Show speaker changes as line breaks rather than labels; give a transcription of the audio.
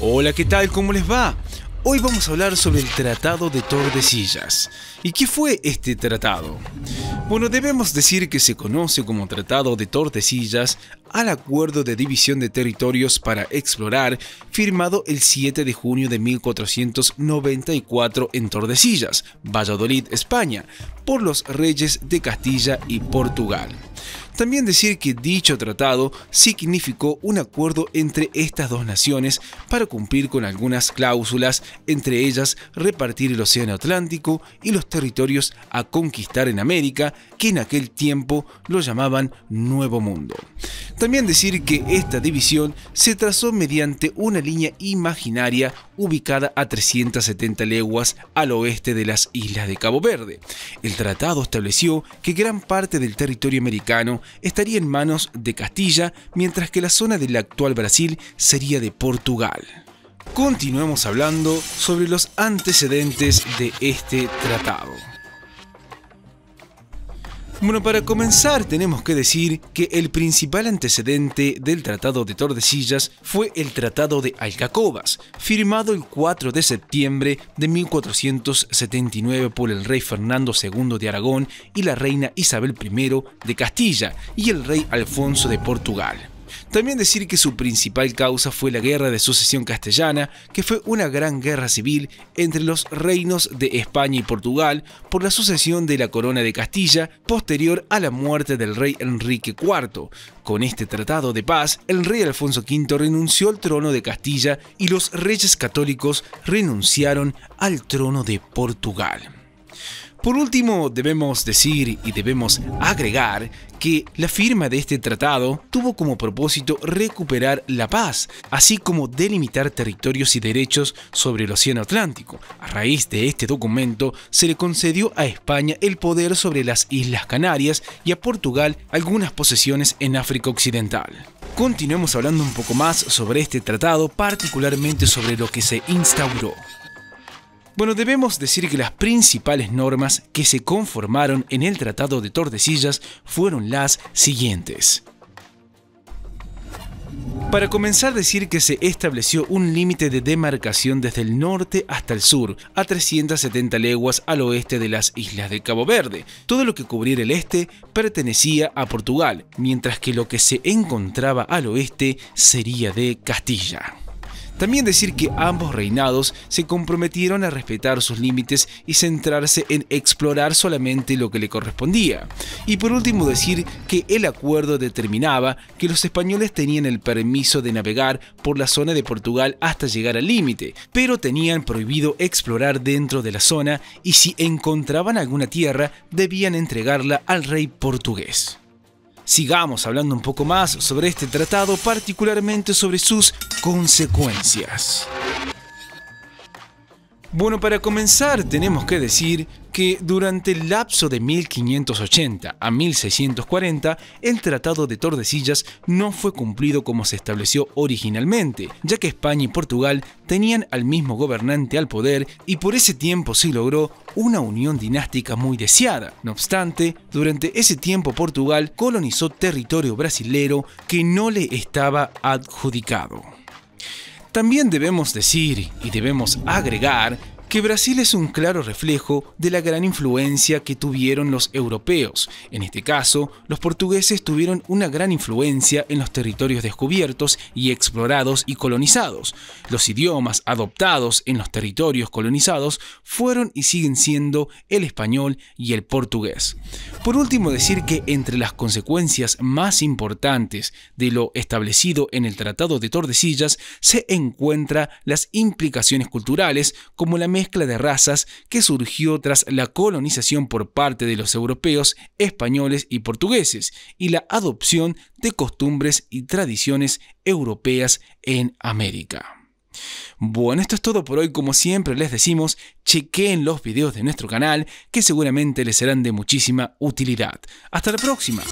Hola, ¿qué tal? ¿Cómo les va? Hoy vamos a hablar sobre el Tratado de Tordesillas. ¿Y qué fue este tratado? Bueno, debemos decir que se conoce como Tratado de Tordesillas al Acuerdo de División de Territorios para Explorar, firmado el 7 de junio de 1494 en Tordesillas, Valladolid, España, por los reyes de Castilla y Portugal. También decir que dicho tratado significó un acuerdo entre estas dos naciones para cumplir con algunas cláusulas, entre ellas repartir el Océano Atlántico y los territorios a conquistar en América, que en aquel tiempo lo llamaban Nuevo Mundo. También decir que esta división se trazó mediante una línea imaginaria ubicada a 370 leguas al oeste de las islas de Cabo Verde. El tratado estableció que gran parte del territorio americano estaría en manos de Castilla, mientras que la zona del actual Brasil sería de Portugal. Continuemos hablando sobre los antecedentes de este tratado. Bueno, para comenzar tenemos que decir que el principal antecedente del Tratado de Tordesillas fue el Tratado de Alcacobas, firmado el 4 de septiembre de 1479 por el rey Fernando II de Aragón y la reina Isabel I de Castilla y el rey Alfonso de Portugal. También decir que su principal causa fue la Guerra de Sucesión Castellana, que fue una gran guerra civil entre los reinos de España y Portugal por la sucesión de la corona de Castilla posterior a la muerte del rey Enrique IV. Con este tratado de paz, el rey Alfonso V renunció al trono de Castilla y los reyes católicos renunciaron al trono de Portugal. Por último, debemos decir y debemos agregar que la firma de este tratado tuvo como propósito recuperar la paz, así como delimitar territorios y derechos sobre el Océano Atlántico. A raíz de este documento se le concedió a España el poder sobre las Islas Canarias y a Portugal algunas posesiones en África Occidental. Continuemos hablando un poco más sobre este tratado, particularmente sobre lo que se instauró. Bueno, debemos decir que las principales normas que se conformaron en el Tratado de Tordesillas fueron las siguientes. Para comenzar, decir que se estableció un límite de demarcación desde el norte hasta el sur, a 370 leguas al oeste de las islas de Cabo Verde. Todo lo que cubriera el este pertenecía a Portugal, mientras que lo que se encontraba al oeste sería de Castilla. También decir que ambos reinados se comprometieron a respetar sus límites y centrarse en explorar solamente lo que le correspondía. Y por último decir que el acuerdo determinaba que los españoles tenían el permiso de navegar por la zona de Portugal hasta llegar al límite, pero tenían prohibido explorar dentro de la zona y si encontraban alguna tierra debían entregarla al rey portugués sigamos hablando un poco más sobre este tratado, particularmente sobre sus consecuencias. Bueno, para comenzar tenemos que decir que durante el lapso de 1580 a 1640, el Tratado de Tordesillas no fue cumplido como se estableció originalmente, ya que España y Portugal tenían al mismo gobernante al poder y por ese tiempo se logró una unión dinástica muy deseada. No obstante, durante ese tiempo Portugal colonizó territorio brasilero que no le estaba adjudicado. También debemos decir y debemos agregar que Brasil es un claro reflejo de la gran influencia que tuvieron los europeos. En este caso, los portugueses tuvieron una gran influencia en los territorios descubiertos y explorados y colonizados. Los idiomas adoptados en los territorios colonizados fueron y siguen siendo el español y el portugués. Por último, decir que entre las consecuencias más importantes de lo establecido en el Tratado de Tordesillas se encuentra las implicaciones culturales como la mezcla de razas que surgió tras la colonización por parte de los europeos, españoles y portugueses y la adopción de costumbres y tradiciones europeas en América. Bueno, esto es todo por hoy. Como siempre les decimos, chequen los videos de nuestro canal que seguramente les serán de muchísima utilidad. Hasta la próxima.